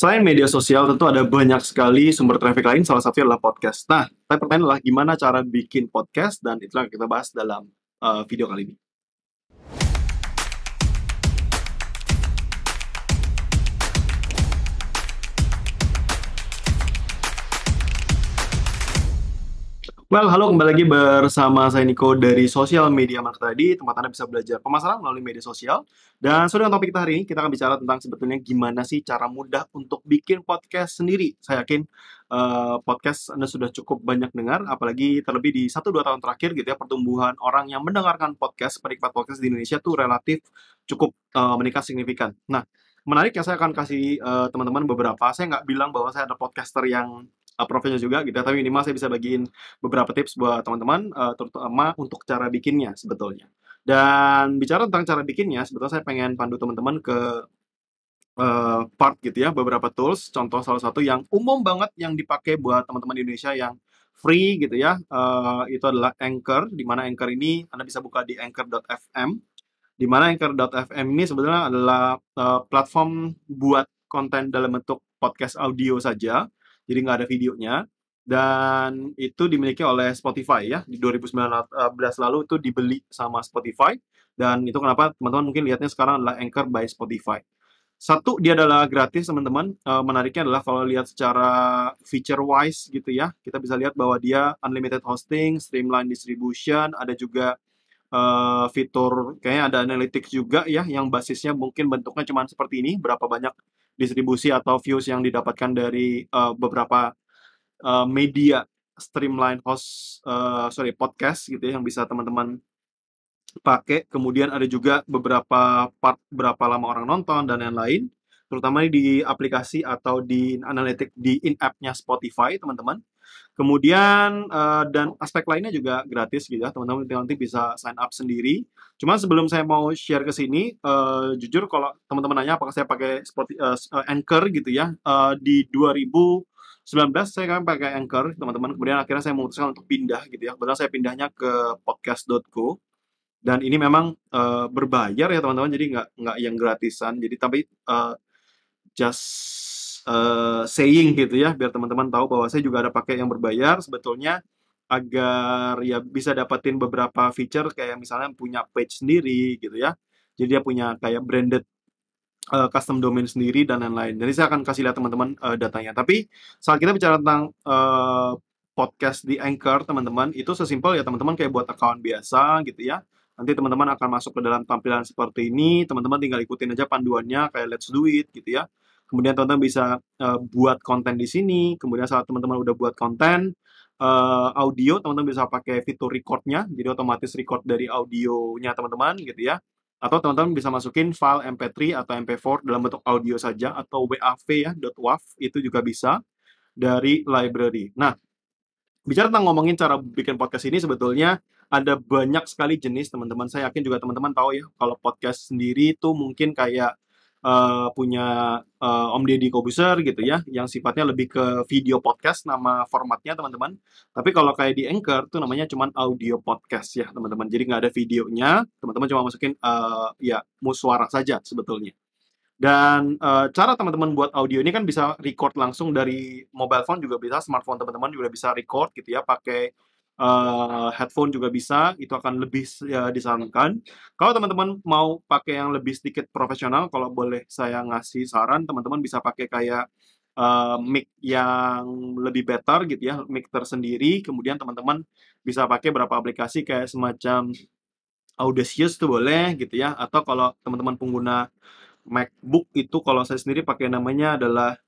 Selain media sosial, tentu ada banyak sekali sumber traffic lain, salah satunya adalah podcast. Nah, tapi pertanyaan adalah gimana cara bikin podcast, dan itulah yang kita bahas dalam uh, video kali ini. Well, halo kembali lagi bersama saya Niko dari Social Media Market tadi, tempat Anda bisa belajar pemasaran melalui media sosial. Dan sudah topik kita hari ini, kita akan bicara tentang sebetulnya gimana sih cara mudah untuk bikin podcast sendiri. Saya yakin uh, podcast Anda sudah cukup banyak dengar, apalagi terlebih di 1 dua tahun terakhir gitu ya, pertumbuhan orang yang mendengarkan podcast, penikmat podcast di Indonesia tuh relatif cukup uh, meningkat signifikan. Nah, menarik ya saya akan kasih eh, teman-teman uh, beberapa. Saya nggak bilang bahwa saya ada podcaster yang uh, profilnya juga gitu ya. tapi minimal saya bisa bagiin beberapa tips buat teman-teman uh, terutama untuk cara bikinnya sebetulnya dan bicara tentang cara bikinnya sebetulnya saya pengen pandu teman-teman ke uh, part gitu ya beberapa tools contoh salah satu yang umum banget yang dipakai buat teman-teman di Indonesia yang free gitu ya uh, itu adalah Anchor di mana Anchor ini Anda bisa buka di anchor.fm di mana anchor.fm ini sebenarnya adalah uh, platform buat konten dalam bentuk podcast audio saja jadi nggak ada videonya dan itu dimiliki oleh Spotify ya di 2019 lalu itu dibeli sama Spotify dan itu kenapa teman-teman mungkin lihatnya sekarang adalah Anchor by Spotify satu dia adalah gratis teman-teman e, menariknya adalah kalau lihat secara feature wise gitu ya kita bisa lihat bahwa dia unlimited hosting streamline distribution ada juga uh, fitur kayaknya ada analytics juga ya yang basisnya mungkin bentuknya cuma seperti ini berapa banyak distribusi atau views yang didapatkan dari uh, beberapa uh, media streamline host uh, sorry podcast gitu ya yang bisa teman-teman pakai kemudian ada juga beberapa part berapa lama orang nonton dan lain-lain terutama di aplikasi atau di analitik di in appnya Spotify teman-teman Kemudian uh, dan aspek lainnya juga gratis gitu ya, teman-teman nanti bisa sign up sendiri. Cuma sebelum saya mau share ke sini, uh, jujur kalau teman-teman nanya apakah saya pakai Spotify, uh, Anchor gitu ya, uh, di 2000 19 saya kan pakai Anchor, teman-teman. Kemudian akhirnya saya memutuskan untuk pindah gitu ya. kemudian saya pindahnya ke podcast.co dan ini memang uh, berbayar ya teman-teman. Jadi nggak nggak yang gratisan. Jadi tapi uh, just uh, saying gitu ya biar teman-teman tahu bahwa saya juga ada pakai yang berbayar sebetulnya agar ya bisa dapetin beberapa feature kayak misalnya punya page sendiri gitu ya jadi dia punya kayak branded eh, custom domain sendiri dan lain-lain. Jadi saya akan kasih lihat teman-teman uh, datanya. Tapi saat kita bicara tentang uh, podcast di Anchor, teman-teman, itu sesimpel ya teman-teman kayak buat account biasa gitu ya. Nanti teman-teman akan masuk ke dalam tampilan seperti ini, teman-teman tinggal ikutin aja panduannya kayak let's do it gitu ya kemudian teman-teman bisa uh, buat konten di sini kemudian saat teman-teman udah buat konten uh, audio teman-teman bisa pakai fitur recordnya jadi otomatis record dari audionya teman-teman gitu ya atau teman-teman bisa masukin file MP3 atau MP4 dalam bentuk audio saja atau WAV ya .wav itu juga bisa dari library. Nah, bicara tentang ngomongin cara bikin podcast ini sebetulnya ada banyak sekali jenis teman-teman. Saya yakin juga teman-teman tahu ya kalau podcast sendiri itu mungkin kayak Eh, punya uh, Om Deddy Kobuser gitu ya, yang sifatnya lebih ke video podcast nama formatnya teman-teman. Tapi kalau kayak di Anchor tuh namanya cuman audio podcast ya teman-teman. Jadi nggak ada videonya, teman-teman cuma masukin uh, ya suara saja sebetulnya. Dan uh, cara teman-teman buat audio ini kan bisa record langsung dari mobile phone juga bisa, smartphone teman-teman juga bisa record gitu ya, pakai uh, headphone juga bisa, itu akan lebih ya, disarankan. Kalau teman-teman mau pakai yang lebih sedikit profesional, kalau boleh saya ngasih saran, teman-teman bisa pakai kayak uh, mic yang lebih better gitu ya, mic tersendiri. Kemudian teman-teman bisa pakai berapa aplikasi kayak semacam Audacious itu boleh gitu ya, atau kalau teman-teman pengguna MacBook itu kalau saya sendiri pakai namanya adalah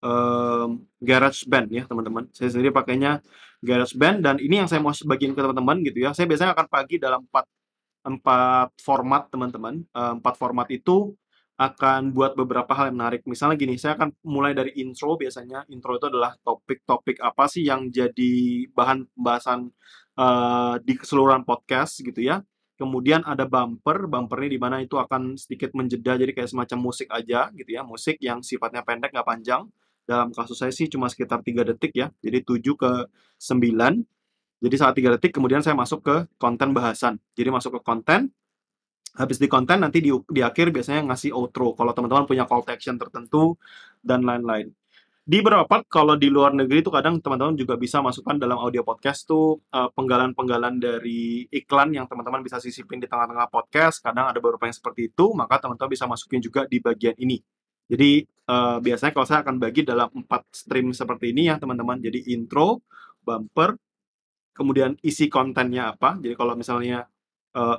um, Garage Band ya teman-teman. Saya sendiri pakainya Garage Band dan ini yang saya mau bagikan ke teman-teman gitu ya. Saya biasanya akan pagi dalam empat empat format teman-teman. Eh, empat format itu akan buat beberapa hal yang menarik. Misalnya gini, saya akan mulai dari intro biasanya. Intro itu adalah topik-topik apa sih yang jadi bahan pembahasan uh, di keseluruhan podcast gitu ya. Kemudian ada bumper, bumpernya di mana itu akan sedikit menjeda jadi kayak semacam musik aja gitu ya, musik yang sifatnya pendek nggak panjang dalam kasus saya sih cuma sekitar 3 detik ya, jadi 7 ke 9. Jadi saat 3 detik kemudian saya masuk ke konten bahasan. Jadi masuk ke konten, habis di konten nanti di, di akhir biasanya ngasih outro kalau teman-teman punya call to action tertentu dan lain-lain. Di beberapa part, kalau di luar negeri itu kadang teman-teman juga bisa masukkan dalam audio podcast tuh eh, penggalan-penggalan dari iklan yang teman-teman bisa sisipin di tengah-tengah podcast. Kadang ada beberapa yang seperti itu, maka teman-teman bisa masukin juga di bagian ini. Jadi uh, biasanya kalau saya akan bagi dalam empat stream seperti ini ya teman-teman. Jadi intro, bumper, kemudian isi kontennya apa. Jadi kalau misalnya teman eh,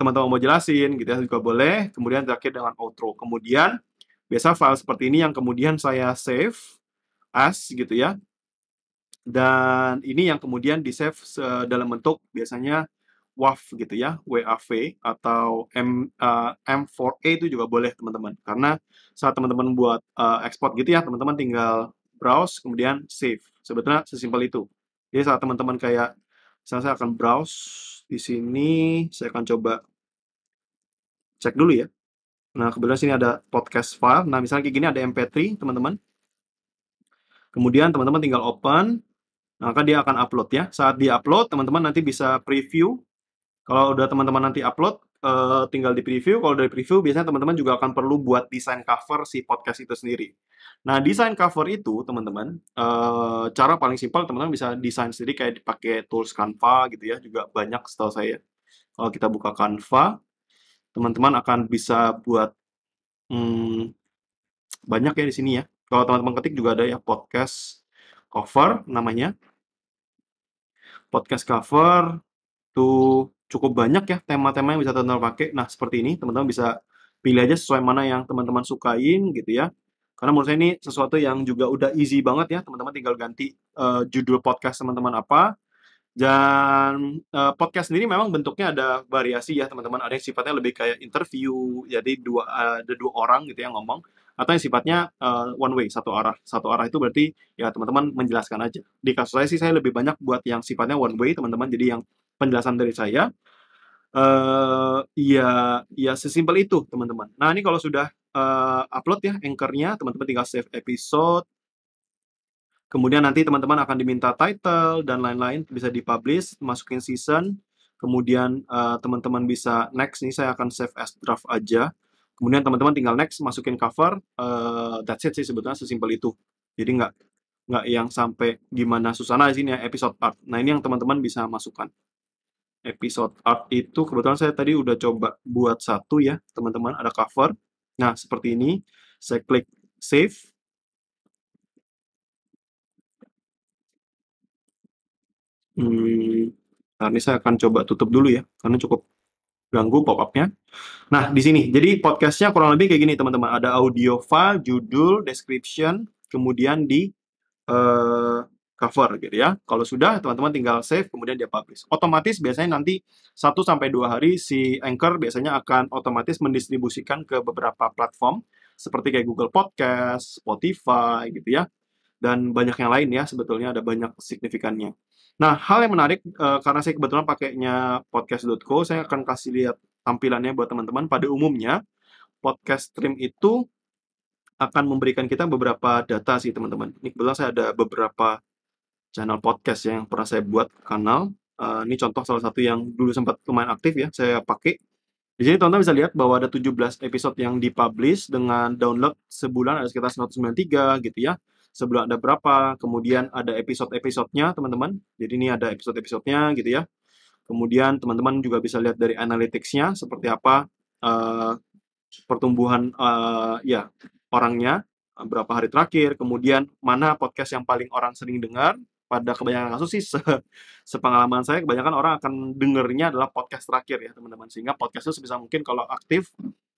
teman-teman mau jelasin gitu ya juga boleh. Kemudian terakhir dengan outro. Kemudian biasa file seperti ini yang kemudian saya save as gitu ya. Dan ini yang kemudian di save dalam bentuk biasanya WAV gitu ya, WAV atau M uh, eh, M4A itu juga boleh teman-teman. Karena saat teman-teman buat uh, eh, ekspor gitu ya, teman-teman tinggal browse kemudian save. Sebetulnya sesimpel itu. Jadi saat teman-teman kayak saya saya akan browse di sini, saya akan coba cek dulu ya. Nah, kebetulan sini ada podcast file. Nah, misalnya kayak gini ada MP3, teman-teman. Kemudian teman-teman tinggal open, maka dia akan upload ya. Saat di upload, teman-teman nanti bisa preview kalau udah teman-teman nanti upload, uh, tinggal di preview. Kalau dari preview, biasanya teman-teman juga akan perlu buat desain cover si podcast itu sendiri. Nah, hmm. desain cover itu, teman-teman, uh, cara paling simpel teman-teman bisa desain sendiri kayak dipakai tools Canva gitu ya, juga banyak setahu saya. Kalau kita buka Canva, teman-teman akan bisa buat hmm, banyak ya di sini ya. Kalau teman-teman ketik juga ada ya podcast cover namanya. Podcast cover to cukup banyak ya tema-tema yang bisa teman-teman pakai. Nah, seperti ini teman-teman bisa pilih aja sesuai mana yang teman-teman sukain gitu ya. Karena menurut saya ini sesuatu yang juga udah easy banget ya, teman-teman tinggal ganti uh, judul podcast teman-teman apa. Dan uh, podcast sendiri memang bentuknya ada variasi ya, teman-teman. Ada yang sifatnya lebih kayak interview, jadi dua uh, ada dua orang gitu yang ngomong atau yang sifatnya uh, one way satu arah satu arah itu berarti ya teman-teman menjelaskan aja di kasus saya sih saya lebih banyak buat yang sifatnya one way teman-teman jadi yang penjelasan dari saya uh, ya ya sesimpel itu teman-teman nah ini kalau sudah uh, upload ya anchornya teman-teman tinggal save episode kemudian nanti teman-teman akan diminta title dan lain-lain bisa dipublish masukin season kemudian eh, teman-teman uh, bisa next ini saya akan save as draft aja kemudian teman-teman tinggal next masukin cover uh, that's it sih sebetulnya sesimpel itu jadi nggak nggak yang sampai gimana susana di sini ya episode part nah ini yang teman-teman bisa masukkan episode art itu kebetulan saya tadi udah coba buat satu ya teman-teman ada cover nah seperti ini saya klik save hmm, nah ini saya akan coba tutup dulu ya karena cukup ganggu pop upnya. Nah di sini jadi podcastnya kurang lebih kayak gini teman-teman ada audio file, judul, description, kemudian di uh, cover gitu ya. Kalau sudah teman-teman tinggal save kemudian dia publish. Otomatis biasanya nanti 1 sampai 2 hari si Anchor biasanya akan otomatis mendistribusikan ke beberapa platform seperti kayak Google Podcast, Spotify gitu ya. Dan banyak yang lain ya sebetulnya ada banyak signifikannya. Nah, hal yang menarik e, karena saya kebetulan pakainya podcast.co, saya akan kasih lihat tampilannya buat teman-teman. Pada umumnya podcast stream itu akan memberikan kita beberapa data sih teman-teman. Ini kebetulan saya ada beberapa channel podcast ya yang pernah saya buat kanal. Uh, ini contoh salah satu yang dulu sempat lumayan aktif ya, saya pakai. Di sini teman-teman bisa lihat bahwa ada 17 episode yang dipublish dengan download sebulan ada sekitar 193 gitu ya. Sebulan ada berapa, kemudian ada episode-episodenya teman-teman. Jadi ini ada episode-episodenya gitu ya. Kemudian teman-teman juga bisa lihat dari analytics seperti apa uh, pertumbuhan uh, ya orangnya berapa hari terakhir, kemudian mana podcast yang paling orang sering dengar, pada kebanyakan kasus sih se sepengalaman saya kebanyakan orang akan dengernya adalah podcast terakhir ya teman-teman sehingga podcastnya sebisa mungkin kalau aktif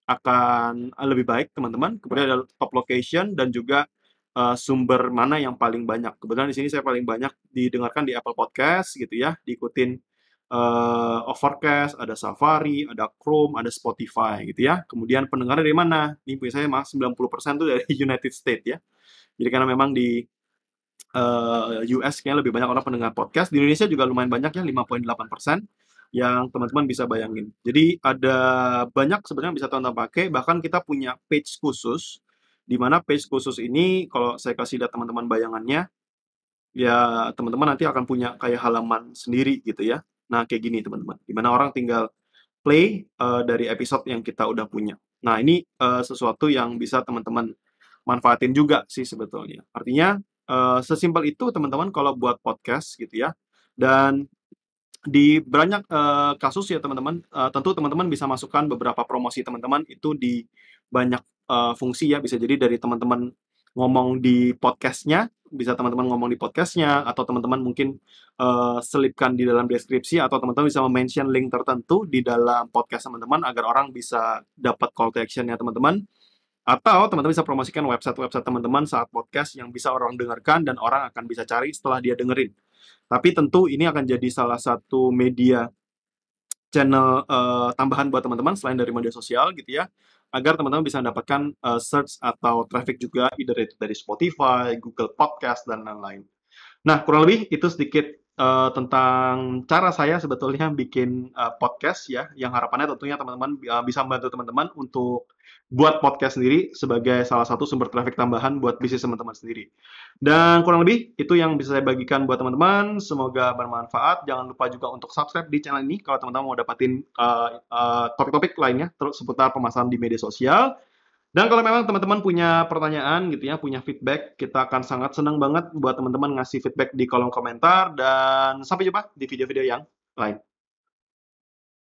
akan eh, lebih baik teman-teman kemudian ada top location dan juga uh, sumber mana yang paling banyak kebetulan di sini saya paling banyak didengarkan di Apple Podcast gitu ya diikutin uh, Overcast ada Safari ada Chrome ada Spotify gitu ya kemudian pendengarnya dari mana nih punya saya mas 90% tuh dari United States ya jadi karena memang di Eh, US kayaknya lebih banyak orang pendengar podcast. Di Indonesia juga lumayan banyak ya, 5.8 persen yang teman-teman bisa bayangin. Jadi ada banyak sebenarnya bisa teman-teman pakai, bahkan kita punya page khusus, di mana page khusus ini kalau saya kasih lihat teman-teman bayangannya, ya teman-teman nanti akan punya kayak halaman sendiri gitu ya. Nah kayak gini teman-teman, di mana orang tinggal play uh, dari episode yang kita udah punya. Nah ini uh, sesuatu yang bisa teman-teman manfaatin juga sih sebetulnya. Artinya Eh, sesimpel itu teman-teman kalau buat podcast gitu ya. Dan di banyak uh, kasus ya teman-teman, uh, tentu teman-teman bisa masukkan beberapa promosi teman-teman itu di banyak uh, fungsi ya. Bisa jadi dari teman-teman ngomong di podcastnya, bisa teman-teman ngomong di podcastnya, atau teman-teman mungkin uh, selipkan di dalam deskripsi, atau teman-teman bisa mention link tertentu di dalam podcast teman-teman agar orang bisa dapat call to actionnya teman-teman atau teman-teman bisa promosikan website-website teman-teman saat podcast yang bisa orang dengarkan dan orang akan bisa cari setelah dia dengerin. Tapi tentu ini akan jadi salah satu media channel uh, tambahan buat teman-teman selain dari media sosial gitu ya agar teman-teman bisa mendapatkan uh, search atau traffic juga either itu dari Spotify, Google Podcast dan lain-lain. Nah, kurang lebih itu sedikit uh, tentang cara saya sebetulnya bikin uh, podcast ya, yang harapannya tentunya teman-teman uh, bisa membantu teman-teman untuk buat podcast sendiri sebagai salah satu sumber traffic tambahan buat bisnis teman-teman sendiri. Dan kurang lebih itu yang bisa saya bagikan buat teman-teman. Semoga bermanfaat. Jangan lupa juga untuk subscribe di channel ini kalau teman-teman mau dapatin topik-topik uh, uh, lainnya terus seputar pemasaran di media sosial. Dan kalau memang teman-teman punya pertanyaan gitu ya, punya feedback, kita akan sangat senang banget buat teman-teman ngasih feedback di kolom komentar dan sampai jumpa di video-video yang lain.